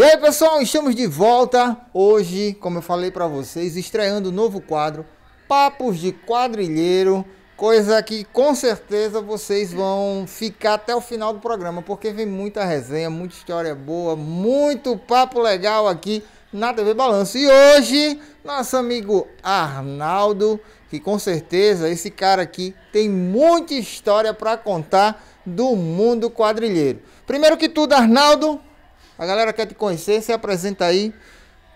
E aí, pessoal, estamos de volta hoje, como eu falei para vocês, estreando o um novo quadro Papos de Quadrilheiro, coisa que com certeza vocês vão ficar até o final do programa, porque vem muita resenha, muita história boa, muito papo legal aqui na TV Balanço. E hoje, nosso amigo Arnaldo, que com certeza esse cara aqui tem muita história para contar do mundo quadrilheiro. Primeiro que tudo, Arnaldo, a galera quer te conhecer, se apresenta aí.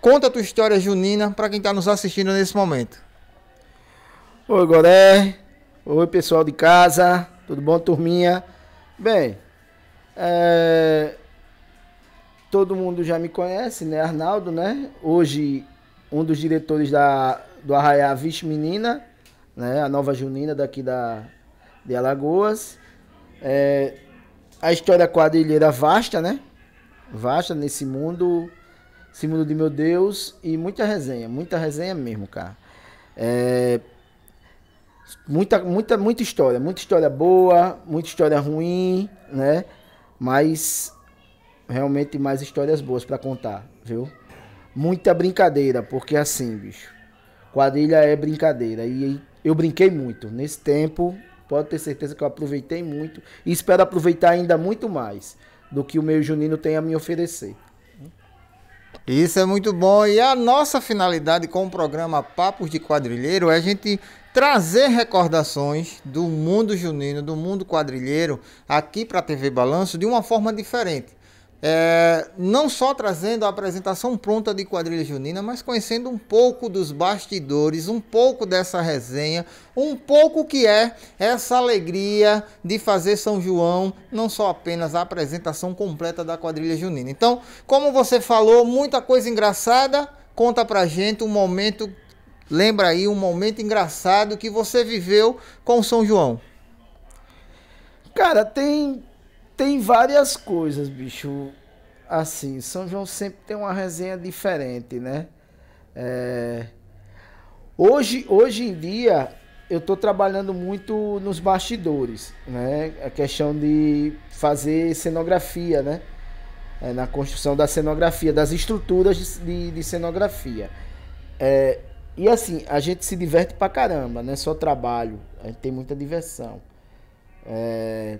Conta a tua história junina para quem está nos assistindo nesse momento. Oi, Goré. Oi, pessoal de casa. Tudo bom, turminha? Bem, é... todo mundo já me conhece, né? Arnaldo, né? Hoje, um dos diretores da... do Arraiá Vixe Menina, né? A nova junina daqui da... de Alagoas. É... A história quadrilheira vasta, né? vasta nesse mundo, esse mundo de meu Deus e muita resenha, muita resenha mesmo, cara. É, muita, muita, muita história, muita história boa, muita história ruim, né? Mas realmente mais histórias boas para contar, viu? Muita brincadeira, porque assim, bicho, quadrilha é brincadeira e eu brinquei muito nesse tempo. Pode ter certeza que eu aproveitei muito e espero aproveitar ainda muito mais do que o meio junino tem a me oferecer. Isso é muito bom. E a nossa finalidade com o programa Papos de Quadrilheiro é a gente trazer recordações do mundo junino, do mundo quadrilheiro, aqui para a TV Balanço, de uma forma diferente. É, não só trazendo a apresentação pronta de quadrilha junina, mas conhecendo um pouco dos bastidores, um pouco dessa resenha, um pouco que é essa alegria de fazer São João, não só apenas a apresentação completa da quadrilha junina. Então, como você falou, muita coisa engraçada, conta pra gente um momento, lembra aí um momento engraçado que você viveu com São João. Cara, tem tem várias coisas, bicho. Assim, São João sempre tem uma resenha diferente, né? É... Hoje, hoje em dia, eu estou trabalhando muito nos bastidores, né? A questão de fazer cenografia, né? É, na construção da cenografia, das estruturas de, de cenografia. É, e assim, a gente se diverte pra caramba, não é só trabalho, a gente tem muita diversão. É,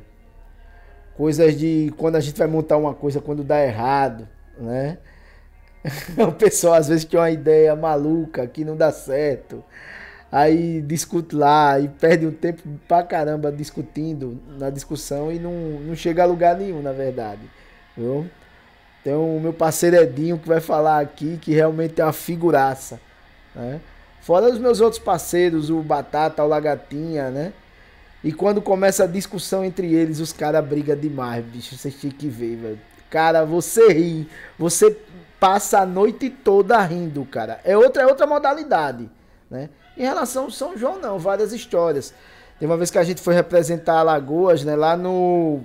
coisas de quando a gente vai montar uma coisa, quando dá errado, né? O pessoal às vezes tem uma ideia maluca que não dá certo. Aí discute lá e perde um tempo pra caramba discutindo na discussão e não, não chega a lugar nenhum, na verdade. Viu? Tem então, o meu parceiro Edinho que vai falar aqui, que realmente é uma figuraça. Né? Fora os meus outros parceiros, o Batata, o Lagatinha, né? E quando começa a discussão entre eles, os caras brigam demais, bicho. Vocês tinham que ver, velho. Cara, você ri. Você passa a noite toda rindo, cara. É outra, é outra modalidade, né? Em relação ao São João, não. Várias histórias. Tem uma vez que a gente foi representar Alagoas, né? Lá no...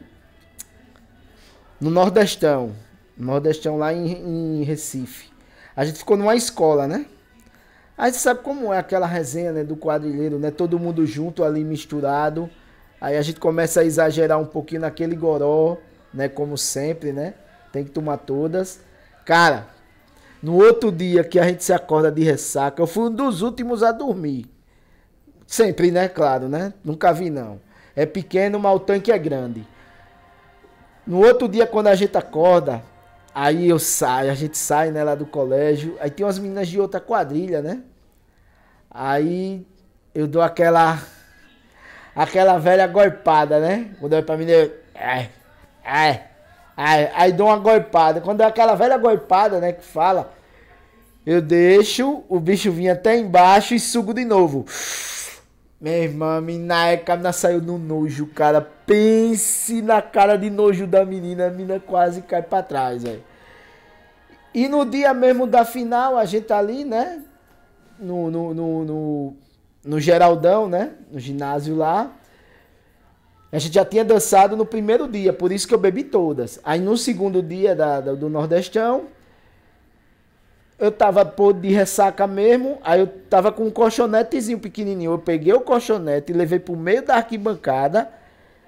No Nordestão. Nordestão lá em, em Recife. A gente ficou numa escola, né? Aí você sabe como é aquela resenha né, do quadrilheiro, né? Todo mundo junto ali misturado. Aí a gente começa a exagerar um pouquinho naquele goró, né? Como sempre, né? Tem que tomar todas. Cara, no outro dia que a gente se acorda de ressaca, eu fui um dos últimos a dormir. Sempre, né? Claro, né? Nunca vi, não. É pequeno, mas o tanque é grande. No outro dia, quando a gente acorda, Aí eu saio, a gente sai, né, lá do colégio. Aí tem umas meninas de outra quadrilha, né? Aí eu dou aquela. aquela velha golpada, né? Quando eu pra mim, eu. Ai, ai, ai. Aí dou uma golpada. Quando é aquela velha golpada, né, que fala, eu deixo, o bicho vir até embaixo e sugo de novo. Minha irmã, na época, mina saiu no nojo, cara. Pense na cara de nojo da menina. A menina quase cai pra trás, velho. E no dia mesmo da final, a gente tá ali, né? No, no, no, no, no Geraldão, né? No ginásio lá. A gente já tinha dançado no primeiro dia, por isso que eu bebi todas. Aí no segundo dia da, da do Nordestão, eu tava pô, de ressaca mesmo, aí eu tava com um colchonetezinho pequenininho. Eu peguei o colchonete, e levei pro meio da arquibancada,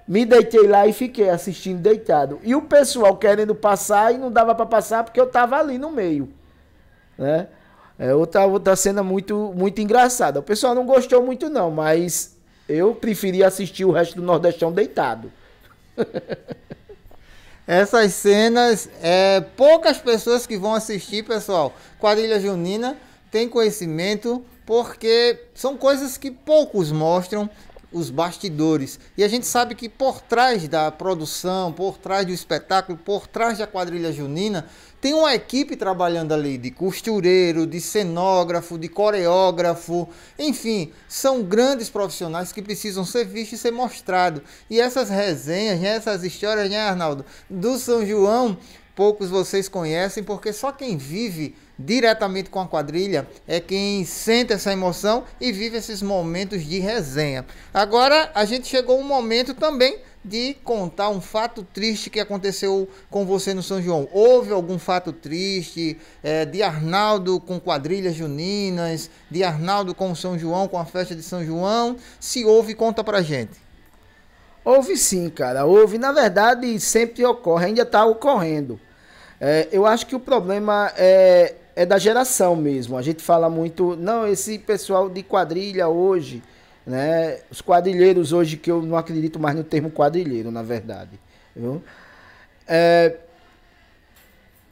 me deitei lá e fiquei assistindo deitado. E o pessoal querendo passar e não dava para passar porque eu tava ali no meio, né? É outra, outra cena muito, muito engraçada. O pessoal não gostou muito não, mas eu preferi assistir o resto do Nordestão deitado. Essas cenas, é, poucas pessoas que vão assistir, pessoal. Quadrilha Junina tem conhecimento porque são coisas que poucos mostram os bastidores. E a gente sabe que por trás da produção, por trás do espetáculo, por trás da quadrilha junina, tem uma equipe trabalhando ali de costureiro, de cenógrafo, de coreógrafo, enfim, são grandes profissionais que precisam ser vistos e ser mostrados. E essas resenhas, né, essas histórias, né, Arnaldo, do São João poucos vocês conhecem, porque só quem vive diretamente com a quadrilha é quem sente essa emoção e vive esses momentos de resenha. Agora a gente chegou um momento também de contar um fato triste que aconteceu com você no São João. Houve algum fato triste é, de Arnaldo com quadrilhas juninas, de Arnaldo com São João, com a festa de São João? Se houve, conta pra gente. Houve sim, cara. Houve, na verdade, sempre ocorre, ainda está ocorrendo. É, eu acho que o problema é, é da geração mesmo. A gente fala muito, não, esse pessoal de quadrilha hoje, né? Os quadrilheiros hoje, que eu não acredito mais no termo quadrilheiro, na verdade. Viu? É,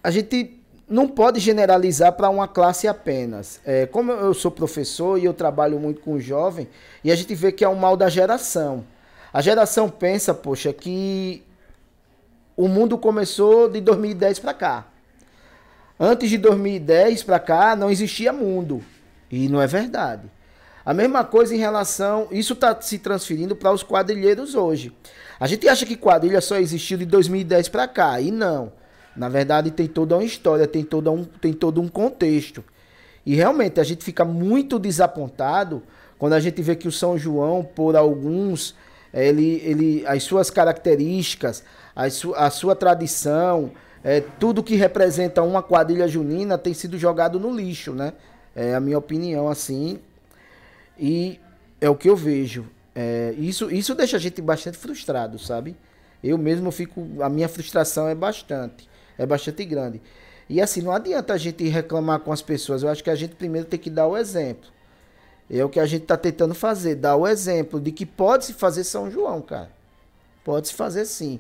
a gente não pode generalizar para uma classe apenas. É, como eu sou professor e eu trabalho muito com jovem, e a gente vê que é um mal da geração. A geração pensa, poxa, que o mundo começou de 2010 para cá. Antes de 2010 para cá não existia mundo. E não é verdade. A mesma coisa em relação. Isso está se transferindo para os quadrilheiros hoje. A gente acha que quadrilha só existiu de 2010 para cá. E não. Na verdade, tem toda uma história, tem, todo um, tem todo um contexto. E realmente a gente fica muito desapontado quando a gente vê que o São João, por alguns, é, ele, ele, as suas características, as su, a sua tradição, é, tudo que representa uma quadrilha junina tem sido jogado no lixo, né? É a minha opinião, assim. E é o que eu vejo. É, isso, isso deixa a gente bastante frustrado, sabe? Eu mesmo fico. A minha frustração é bastante. É bastante grande. E assim, não adianta a gente reclamar com as pessoas. Eu acho que a gente primeiro tem que dar o exemplo. É o que a gente está tentando fazer, dar o exemplo de que pode-se fazer São João, cara. Pode-se fazer sim.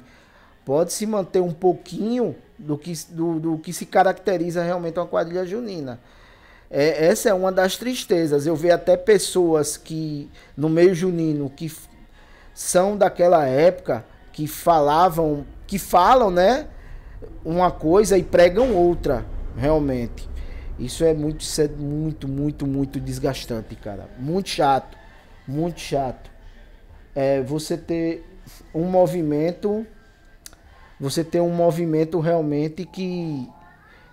Pode-se manter um pouquinho do que, do, do que se caracteriza realmente uma quadrilha junina. É, essa é uma das tristezas. Eu vejo até pessoas que, no meio junino, que são daquela época, que falavam, que falam, né? Uma coisa e pregam outra, realmente. Isso é muito, é muito, muito, muito desgastante, cara. Muito chato. Muito chato. É você ter um movimento. Você ter um movimento realmente que.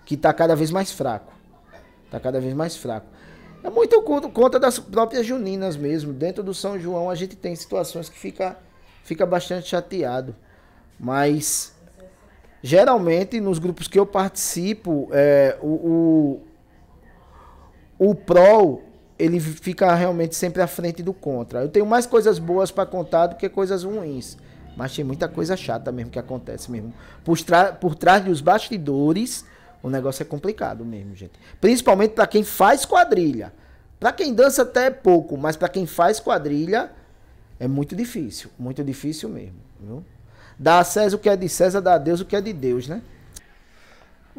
que tá cada vez mais fraco. Tá cada vez mais fraco. É muito conta, das próprias juninas mesmo. Dentro do São João a gente tem situações que fica, fica bastante chateado. Mas geralmente nos grupos que eu participo, é, o, o pró ele fica realmente sempre à frente do contra. Eu tenho mais coisas boas para contar do que coisas ruins. Mas tem muita coisa chata mesmo que acontece mesmo. Por, por trás dos bastidores, o negócio é complicado mesmo, gente. Principalmente para quem faz quadrilha. Para quem dança até é pouco, mas para quem faz quadrilha é muito difícil, muito difícil mesmo, viu? Dá a César o que é de César, dá a Deus o que é de Deus, né?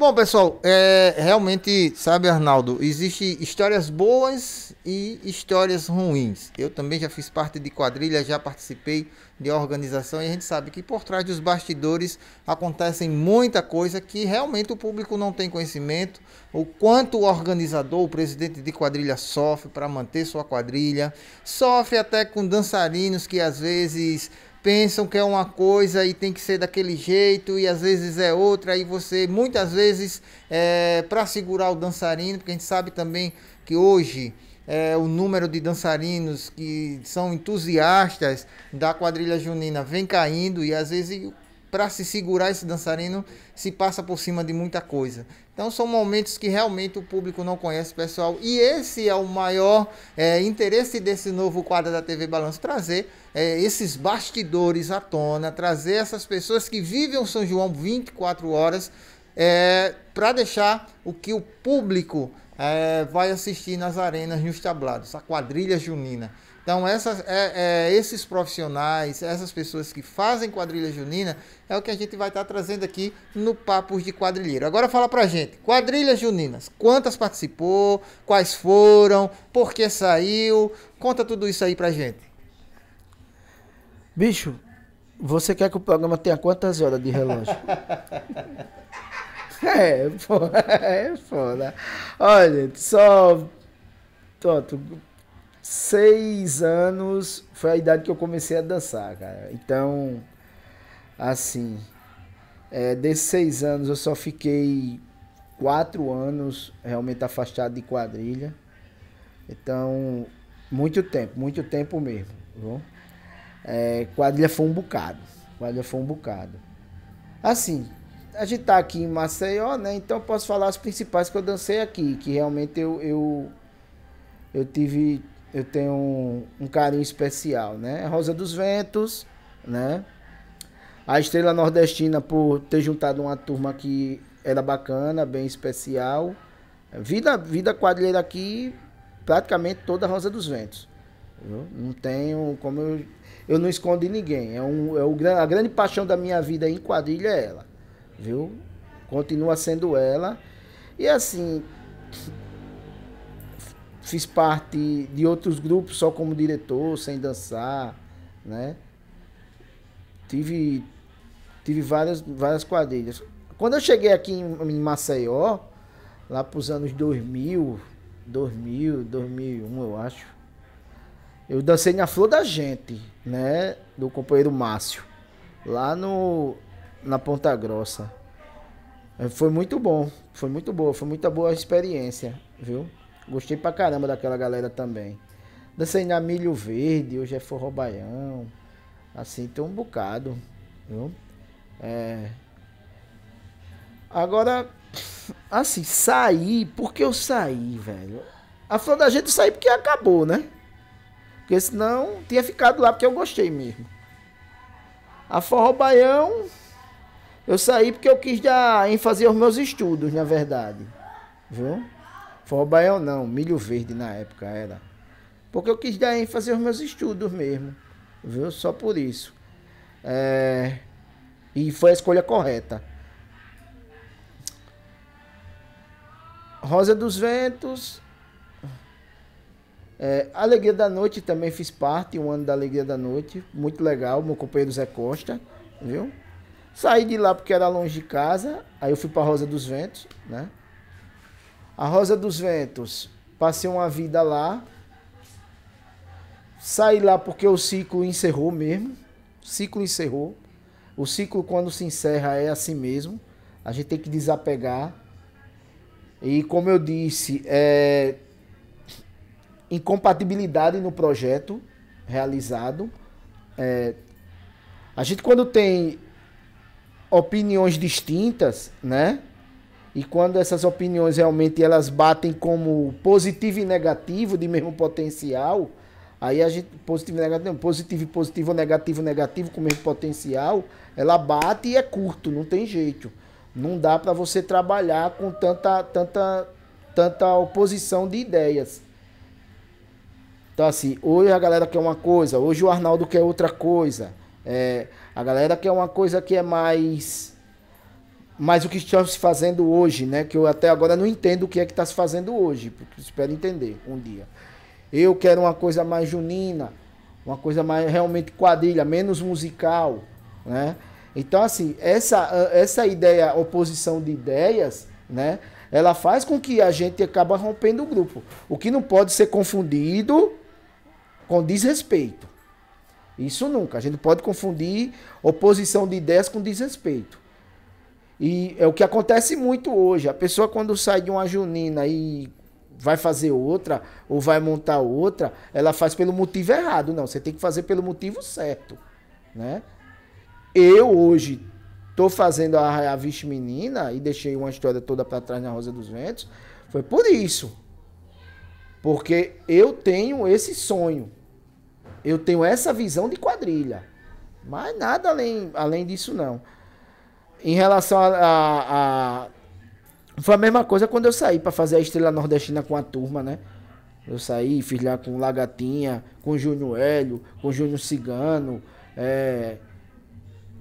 Bom, pessoal, é, realmente, sabe, Arnaldo, existem histórias boas e histórias ruins. Eu também já fiz parte de quadrilha, já participei de organização e a gente sabe que por trás dos bastidores acontecem muita coisa que realmente o público não tem conhecimento, o quanto o organizador, o presidente de quadrilha sofre para manter sua quadrilha, sofre até com dançarinos que às vezes pensam que é uma coisa e tem que ser daquele jeito e às vezes é outra e você muitas vezes é, para segurar o dançarino porque a gente sabe também que hoje é, o número de dançarinos que são entusiastas da quadrilha junina vem caindo e às vezes para se segurar esse dançarino se passa por cima de muita coisa então são momentos que realmente o público não conhece, pessoal. E esse é o maior é, interesse desse novo quadro da TV Balanço trazer é, esses bastidores à tona, trazer essas pessoas que vivem o São João 24 horas é, para deixar o que o público é, vai assistir nas arenas, nos tablados, a quadrilha junina. Então, essas, é, é, esses profissionais, essas pessoas que fazem quadrilha junina, é o que a gente vai estar tá trazendo aqui no Papos de Quadrilheiro. Agora fala pra gente, quadrilhas juninas, quantas participou, quais foram, por que saiu, conta tudo isso aí pra gente. Bicho, você quer que o programa tenha quantas horas de relógio? é, pô, é foda. Olha, só... Pronto, seis anos foi a idade que eu comecei a dançar, cara. Então, assim, é, desses seis anos eu só fiquei quatro anos realmente afastado de quadrilha. Então, muito tempo, muito tempo mesmo. Viu? É, quadrilha foi um bocado. Quadrilha foi um bocado. Assim, a gente tá aqui em Maceió, né? Então posso falar as principais que eu dancei aqui, que realmente eu, eu, eu tive eu tenho um, um, carinho especial, né? É Rosa dos Ventos, né? A Estrela Nordestina por ter juntado uma turma que era bacana, bem especial. Vida, vida quadrilheira aqui, praticamente toda Rosa dos Ventos. Não tenho como eu, eu não escondo de ninguém. É, um, é o, a grande paixão da minha vida em quadrilha é ela, viu? Continua sendo ela. E assim, Fiz parte de outros grupos só como diretor, sem dançar, né? Tive, tive várias, várias quadrilhas. Quando eu cheguei aqui em, em Maceió, lá para os anos 2000, 2000, 2001, eu acho, eu dancei na Flor da Gente, né? Do companheiro Márcio, lá no, na Ponta Grossa. É, foi muito bom, foi muito boa, foi muita boa experiência, viu? Gostei pra caramba daquela galera também. Dancei na Milho Verde, hoje é Forró Baião. Assim, tem um bocado, viu? É... Agora, assim, por porque eu saí, velho? A flor da gente saí porque acabou, né? Porque senão tinha ficado lá porque eu gostei mesmo. A Forró Baião, eu saí porque eu quis dar fazer os meus estudos, na verdade. Viu? ou não, milho verde na época era. Porque eu quis dar ênfase aos meus estudos mesmo, viu? Só por isso. É... E foi a escolha correta. Rosa dos Ventos. É, Alegria da Noite também fiz parte, um ano da Alegria da Noite. Muito legal, meu companheiro Zé Costa, viu? Saí de lá porque era longe de casa, aí eu fui para Rosa dos Ventos, né? A Rosa dos Ventos, passei uma vida lá. Saí lá porque o ciclo encerrou mesmo. O ciclo encerrou. O ciclo, quando se encerra, é assim mesmo. A gente tem que desapegar. E, como eu disse, é incompatibilidade no projeto realizado. É... a gente, quando tem opiniões distintas, né? E quando essas opiniões realmente elas batem como positivo e negativo de mesmo potencial, aí a gente positivo e negativo, não, positivo e positivo, negativo negativo com mesmo potencial, ela bate e é curto, não tem jeito. Não dá para você trabalhar com tanta tanta tanta oposição de ideias. Então assim, hoje a galera quer uma coisa, hoje o Arnaldo quer outra coisa. É, a galera quer uma coisa que é mais mas o que está se fazendo hoje, né? Que eu até agora não entendo o que é que está se fazendo hoje, porque espero entender um dia. Eu quero uma coisa mais junina, uma coisa mais realmente quadrilha, menos musical, né? Então assim, essa essa ideia, oposição de ideias, né? Ela faz com que a gente acabe rompendo o grupo, o que não pode ser confundido com desrespeito. Isso nunca. A gente pode confundir oposição de ideias com desrespeito. E é o que acontece muito hoje. A pessoa quando sai de uma junina e vai fazer outra ou vai montar outra, ela faz pelo motivo errado, não. Você tem que fazer pelo motivo certo, né? Eu hoje tô fazendo a, a Vixe Menina e deixei uma história toda para trás na Rosa dos Ventos, foi por isso. Porque eu tenho esse sonho. Eu tenho essa visão de quadrilha. Mas nada além, além disso não. Em relação a, a, a... Foi a mesma coisa quando eu saí para fazer a estrela nordestina com a turma, né? Eu saí, fiz lá com Lagatinha, com Júnior Hélio, com Júnior Cigano, é,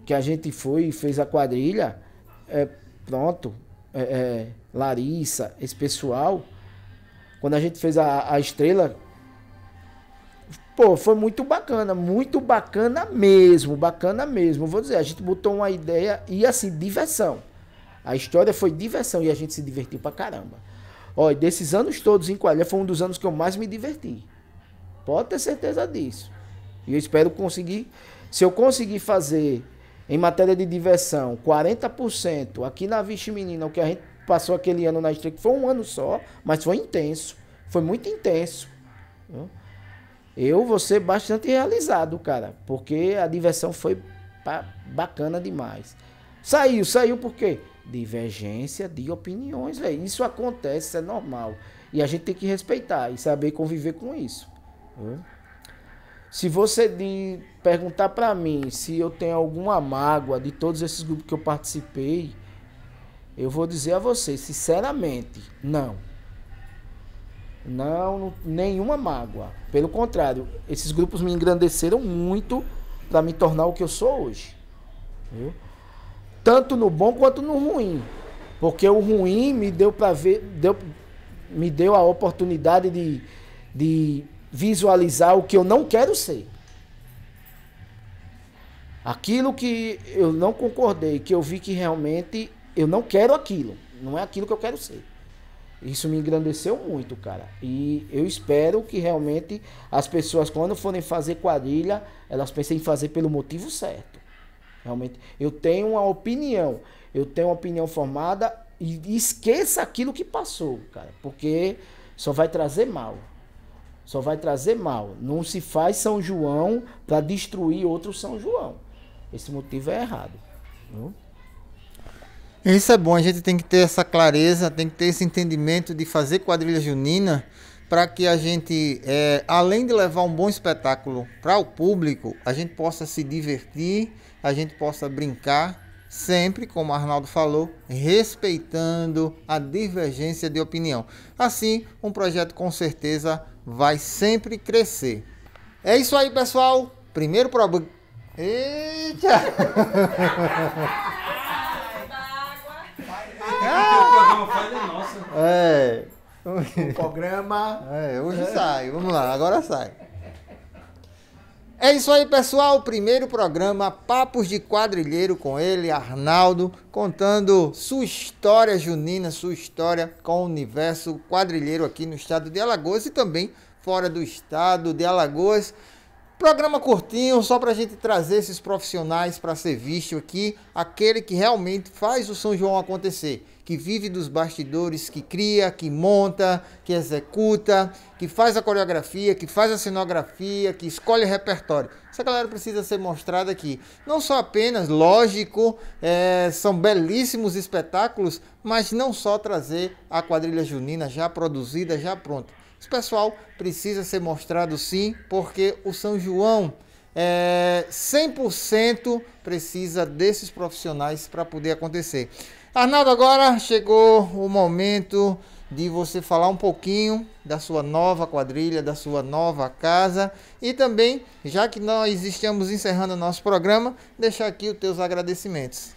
que a gente foi e fez a quadrilha. É, pronto, é, é Larissa, esse pessoal. Quando a gente fez a, a estrela, Pô, foi muito bacana, muito bacana mesmo, bacana mesmo. Vou dizer, a gente botou uma ideia e assim, diversão. A história foi diversão e a gente se divertiu pra caramba. Olha, desses anos todos em Coalha, foi um dos anos que eu mais me diverti. Pode ter certeza disso. E eu espero conseguir. Se eu conseguir fazer em matéria de diversão 40% aqui na Vixe Menina, o que a gente passou aquele ano na estreia, que foi um ano só, mas foi intenso. Foi muito intenso. Viu? eu vou ser bastante realizado, cara, porque a diversão foi bacana demais. Saiu, saiu por quê? Divergência de opiniões, velho. Isso acontece, isso é normal. E a gente tem que respeitar e saber conviver com isso. Se você de perguntar para mim se eu tenho alguma mágoa de todos esses grupos que eu participei, eu vou dizer a você, sinceramente, não. Não, nenhuma mágoa. Pelo contrário, esses grupos me engrandeceram muito para me tornar o que eu sou hoje. Viu? Tanto no bom quanto no ruim. Porque o ruim me deu para ver, deu, me deu a oportunidade de, de visualizar o que eu não quero ser. Aquilo que eu não concordei, que eu vi que realmente eu não quero aquilo, não é aquilo que eu quero ser. Isso me engrandeceu muito, cara. E eu espero que realmente as pessoas, quando forem fazer quadrilha, elas pensem em fazer pelo motivo certo. Realmente, eu tenho uma opinião. Eu tenho uma opinião formada e esqueça aquilo que passou, cara. Porque só vai trazer mal. Só vai trazer mal. Não se faz São João para destruir outro São João. Esse motivo é errado. Viu? Isso é bom, a gente tem que ter essa clareza, tem que ter esse entendimento de fazer quadrilha junina para que a gente, é, além de levar um bom espetáculo para o público, a gente possa se divertir, a gente possa brincar, sempre, como Arnaldo falou, respeitando a divergência de opinião. Assim, um projeto com certeza vai sempre crescer. É isso aí, pessoal. Primeiro problema. Eita! nossa. É. O programa. É, hoje é. sai. Vamos lá, agora sai. É isso aí, pessoal. Primeiro programa Papos de Quadrilheiro com ele, Arnaldo, contando sua história junina, sua história com o universo quadrilheiro aqui no estado de Alagoas e também fora do estado de Alagoas. Programa curtinho, só para a gente trazer esses profissionais para ser visto aqui, aquele que realmente faz o São João acontecer, que vive dos bastidores, que cria, que monta, que executa, que faz a coreografia, que faz a cenografia, que escolhe o repertório. Essa galera precisa ser mostrada aqui. Não só apenas, lógico, é, são belíssimos espetáculos, mas não só trazer a quadrilha junina já produzida, já pronta esse pessoal precisa ser mostrado sim, porque o São João é 100% precisa desses profissionais para poder acontecer. Arnaldo, agora chegou o momento de você falar um pouquinho da sua nova quadrilha, da sua nova casa e também, já que nós estamos encerrando o nosso programa, deixar aqui os teus agradecimentos.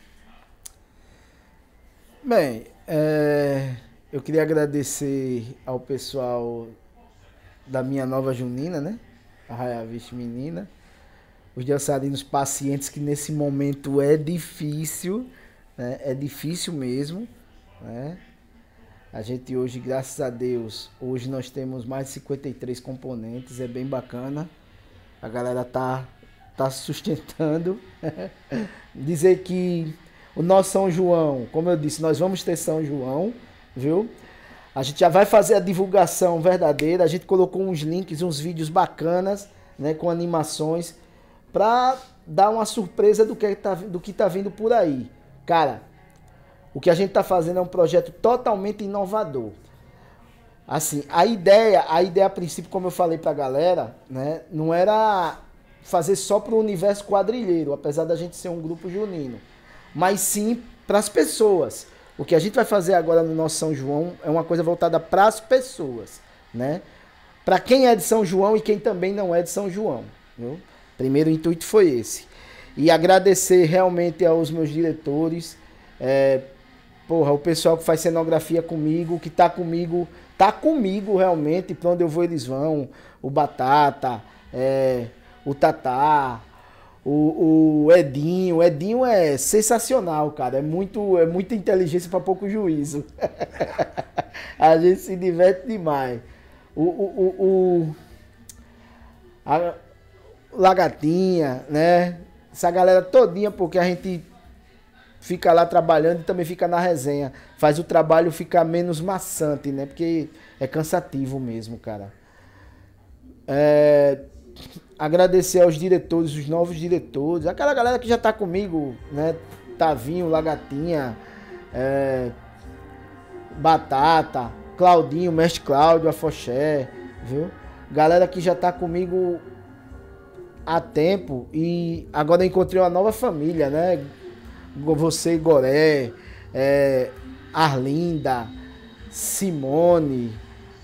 Bem, é... Eu queria agradecer ao pessoal da minha nova junina, né? A Vixe Menina. Os dançarinos pacientes, que nesse momento é difícil, né? É difícil mesmo, né? A gente hoje, graças a Deus, hoje nós temos mais de 53 componentes, é bem bacana. A galera tá tá sustentando. Dizer que o nosso São João, como eu disse, nós vamos ter São João, viu? A gente já vai fazer a divulgação verdadeira. A gente colocou uns links, uns vídeos bacanas, né, com animações, para dar uma surpresa do que é tá, do que tá vindo por aí. Cara, o que a gente tá fazendo é um projeto totalmente inovador. Assim, a ideia, a ideia a princípio, como eu falei pra galera, né, não era fazer só pro universo quadrilheiro, apesar da gente ser um grupo junino, mas sim para as pessoas. O que a gente vai fazer agora no nosso São João é uma coisa voltada para as pessoas, né? Para quem é de São João e quem também não é de São João. Viu? Primeiro intuito foi esse. E agradecer realmente aos meus diretores, é, porra, o pessoal que faz cenografia comigo, que tá comigo, tá comigo realmente, pra onde eu vou eles vão, o Batata, é, o Tatá, o, o, Edinho, o Edinho é sensacional, cara. É muito, é muita inteligência para pouco juízo. a gente se diverte demais. O, o, o, a Lagatinha, né? Essa galera todinha, porque a gente fica lá trabalhando e também fica na resenha. Faz o trabalho ficar menos maçante, né? Porque é cansativo mesmo, cara. É, Agradecer aos diretores, os novos diretores, aquela galera que já está comigo, né? Tavinho, Lagatinha, é, Batata, Claudinho, Mestre Cláudio, Afoxé, viu? Galera que já está comigo há tempo e agora encontrei uma nova família, né? Você, Goré, é, Arlinda, Simone,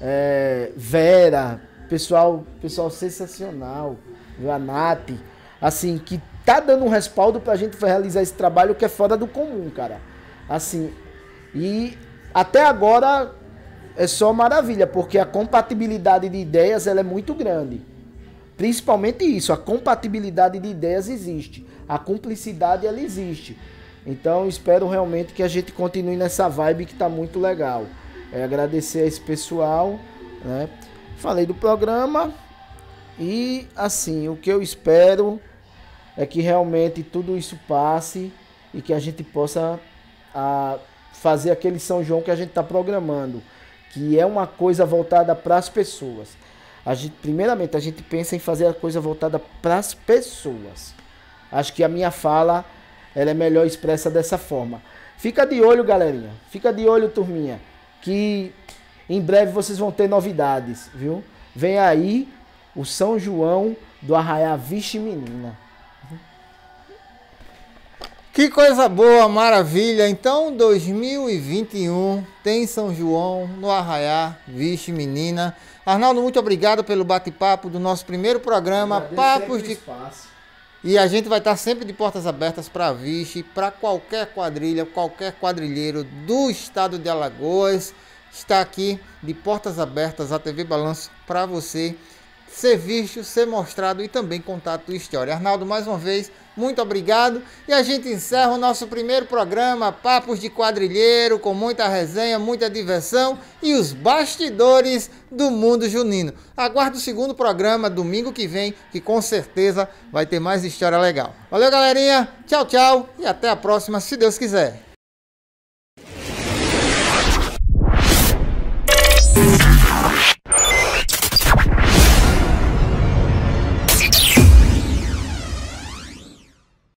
é, Vera, Pessoal, pessoal sensacional, viu? a Nath, assim, que tá dando um respaldo pra gente realizar esse trabalho que é fora do comum, cara. Assim, e até agora é só maravilha, porque a compatibilidade de ideias ela é muito grande. Principalmente isso, a compatibilidade de ideias existe, a cumplicidade ela existe. Então espero realmente que a gente continue nessa vibe que tá muito legal. É agradecer a esse pessoal, né? Falei do programa e assim, o que eu espero é que realmente tudo isso passe e que a gente possa a, ah, fazer aquele São João que a gente está programando, que é uma coisa voltada para as pessoas. A gente, primeiramente, a gente pensa em fazer a coisa voltada para as pessoas. Acho que a minha fala ela é melhor expressa dessa forma. Fica de olho, galerinha. Fica de olho, turminha. Que em breve vocês vão ter novidades, viu? Vem aí o São João do Arraiá Vixe Menina. Que coisa boa, maravilha! Então, 2021 tem São João no Arraiá Vixe Menina. Arnaldo, muito obrigado pelo bate-papo do nosso primeiro programa, Papos de Espaço. E a gente vai estar sempre de portas abertas para a Vixe, para qualquer quadrilha, qualquer quadrilheiro do estado de Alagoas está aqui de portas abertas a TV Balanço para você ser visto, ser mostrado e também contar a tua história. Arnaldo, mais uma vez, muito obrigado. E a gente encerra o nosso primeiro programa, Papos de Quadrilheiro, com muita resenha, muita diversão e os bastidores do mundo junino. Aguardo o segundo programa, domingo que vem, que com certeza vai ter mais história legal. Valeu, galerinha. Tchau, tchau. E até a próxima, se Deus quiser.